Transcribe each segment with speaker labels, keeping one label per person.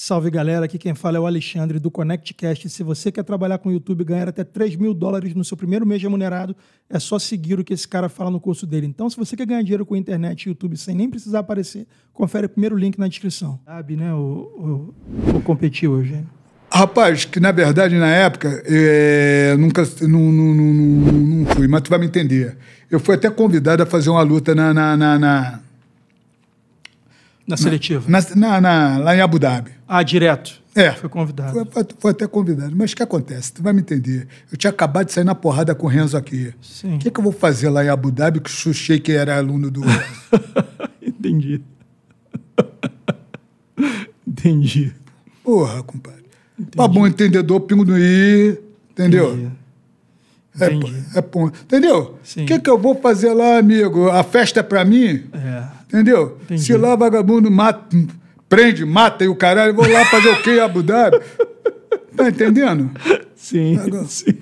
Speaker 1: Salve galera, aqui quem fala é o Alexandre do ConnectCast. Se você quer trabalhar com o YouTube e ganhar até 3 mil dólares no seu primeiro mês remunerado, é só seguir o que esse cara fala no curso dele. Então, se você quer ganhar dinheiro com a internet e YouTube sem nem precisar aparecer, confere o primeiro link na descrição. Sabe, né, o, o, o competir hoje, né?
Speaker 2: Rapaz, que na verdade na época é, nunca não, não, não, não, fui, mas tu vai me entender. Eu fui até convidado a fazer uma luta na, na, na, na na seletiva? Na, na, na, lá em Abu Dhabi. Ah, direto. É. Foi convidado. Foi, foi, foi, até convidado. Mas o que acontece? Tu vai me entender. Eu tinha acabado de sair na porrada com o Renzo aqui. Sim. O que, é que eu vou fazer lá em Abu Dhabi que chuchei que era aluno do Entendi. Entendi. Porra, compadre. Entendi. Pra bom entendedor, pingo do i, entendeu? Entendi. É, é, bom. Entendeu? O que, que eu vou fazer lá, amigo? A festa é pra mim? Entendeu? Entendi. Se lá vagabundo mata, prende, mata e o caralho, vou lá fazer o quê em Abu Dhabi? Tá entendendo? Sim. Agora, sim.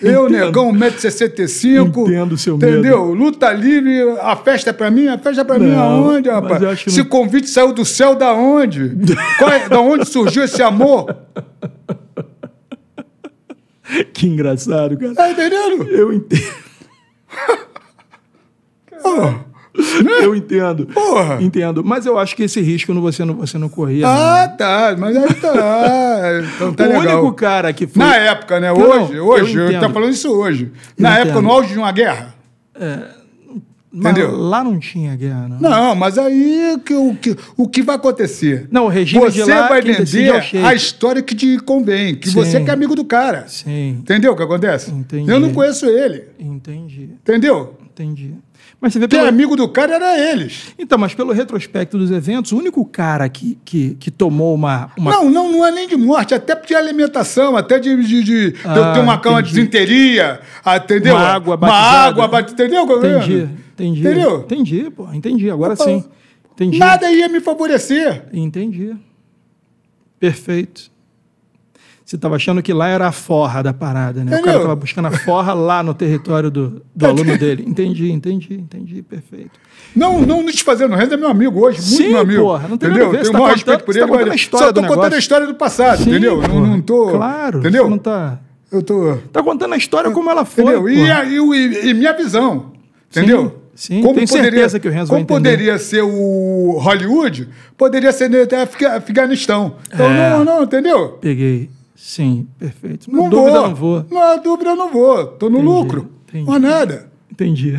Speaker 2: Eu, Entendo. negão, 1,65m. Entendo seu seu Entendeu? Medo. Luta livre, a festa é pra mim? A festa é pra não, mim aonde, rapaz? Esse não... convite saiu do céu da onde? Qual, é, da onde surgiu esse amor? Que engraçado, cara. Tá entendendo? Eu entendo.
Speaker 1: oh. Eu entendo. Porra. Entendo. Mas eu acho que esse risco você não, você não corria. Ah, não.
Speaker 2: tá. Mas aí tá. Então tá o legal. único cara que foi. Na época, né? Hoje, não, hoje, eu, eu tô falando isso hoje. Eu Na entendo. época, no auge de uma guerra. É. Entendeu? lá não tinha guerra, não. Não, mas aí que, o, que, o que vai acontecer? Não, o regime você de lá, vai vender a história que te convém, que Sim. você que é amigo do cara. Sim. Entendeu o que acontece? Entendi. Eu não conheço ele. Entendi. Entendeu? Entendi. Mas você vê pelo... É amigo do cara era eles. Então, mas pelo retrospecto dos eventos, o único cara que, que, que tomou uma, uma... Não, não, não é nem de morte, até de alimentação, até de, de, de ah, ter uma entendi. cama de desinteria, entendeu? Uma água batizada. Uma água batizada, entendeu? Entendi, entendi. Entendeu?
Speaker 1: Entendi, pô, entendi, agora sim. Entendi. Nada ia me favorecer. Entendi. Perfeito. Você estava achando que lá era a forra da parada, né? É o cara estava buscando a forra lá no território do, do aluno dele. Entendi, entendi, entendi, perfeito.
Speaker 2: Não, não desfazendo, o Renzo é meu amigo hoje, muito Sim, meu amigo. Porra, não tem entendeu? nada a ver, Tenho tá maior respeito por tá ele, tá só estou contando a história do passado, Sim, entendeu? Porra, não, não tô. Claro, entendeu? não tá. Eu tô. Tá contando a história como ela foi. Entendeu? E, e, e, minha visão. Entendeu? Sim, sim como tenho poderia, certeza que o Renzo Como poderia ser o Hollywood, poderia ser né, até Afeganistão. Então, é. não, não, entendeu? Peguei. Sim, perfeito. Na não dúvida, vou. não vou. Na dúvida, eu não vou. Estou no entendi, lucro. Entendi. Não é nada. Entendi.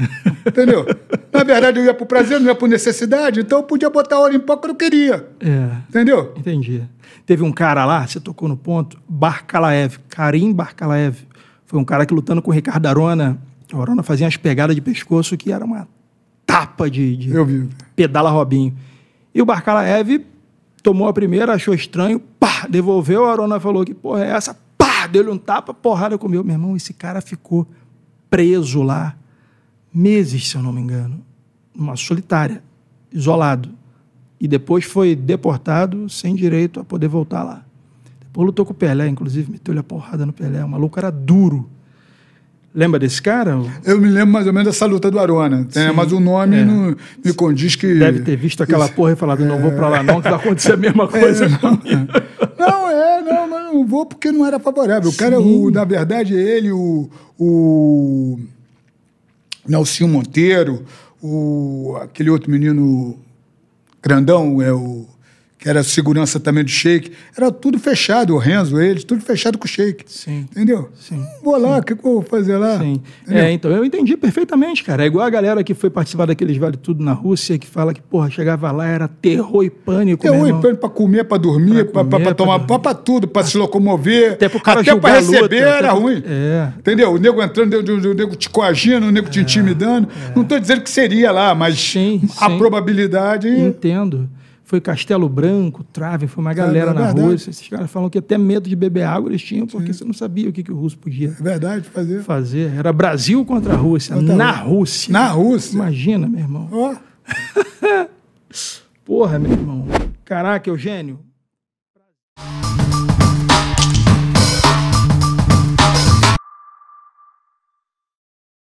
Speaker 2: Entendeu? Na verdade, eu ia para o prazer, não ia por necessidade, então eu podia botar a hora em pó que eu queria. É. Entendeu?
Speaker 1: Entendi. Teve um cara lá, você tocou no ponto, Barcalaev, Karim Barcalaev. Foi um cara que lutando com o Ricardo Arona, o Arona fazia umas pegadas de pescoço que era uma tapa de, de pedala Robinho. E o Barcalaev Tomou a primeira, achou estranho, pá, devolveu, a Arona falou que porra é essa, pá, deu-lhe um tapa, porrada comeu. Meu irmão, esse cara ficou preso lá meses, se eu não me engano, numa solitária, isolado. E depois foi deportado sem direito a poder voltar lá. Depois lutou com o Pelé, inclusive, meteu-lhe a porrada no Pelé. O maluco era
Speaker 2: duro. Lembra desse cara? Eu me lembro mais ou menos dessa luta do Arona, né? mas o nome é. não, me condiz que. Deve ter visto aquela Isso. porra e falado: não é. vou pra lá não, que vai acontecer a mesma é, coisa. É, não. não, é, não, não vou porque não era favorável. O cara, é o, na verdade, é ele, o, o Nelson Monteiro, o, aquele outro menino grandão, é o que era segurança também do Sheik, era tudo fechado, o Renzo, eles, tudo fechado com o Sheik. Sim. Entendeu? Sim. Vou lá, o que, que eu vou fazer lá? Sim. É, então, eu entendi perfeitamente, cara. É igual a galera que foi participar
Speaker 1: daqueles Vale Tudo na Rússia, que fala que, porra, chegava lá, era terror e pânico. Terror e pânico pra comer, pra
Speaker 2: dormir, pra, pra, comer, pra tomar, pra, pra, tudo, pra se locomover. Até pro cara Até pra receber luta, era ruim. É. Entendeu? O nego entrando, o nego te coagindo, o nego te é. intimidando. É. Não tô dizendo que seria lá, mas sim, a sim. probabilidade.
Speaker 1: Entendo foi Castelo Branco, Trave, foi uma galera é, na Rússia. Esses caras falam que até medo de beber água eles tinham, porque Sim. você não sabia o que, que o russo podia é verdade, fazer. fazer. Era Brasil contra a Rússia, contra na Rússia. Rússia. Na Rússia? Imagina, meu irmão. Oh. Porra, meu irmão. Caraca, Eugênio,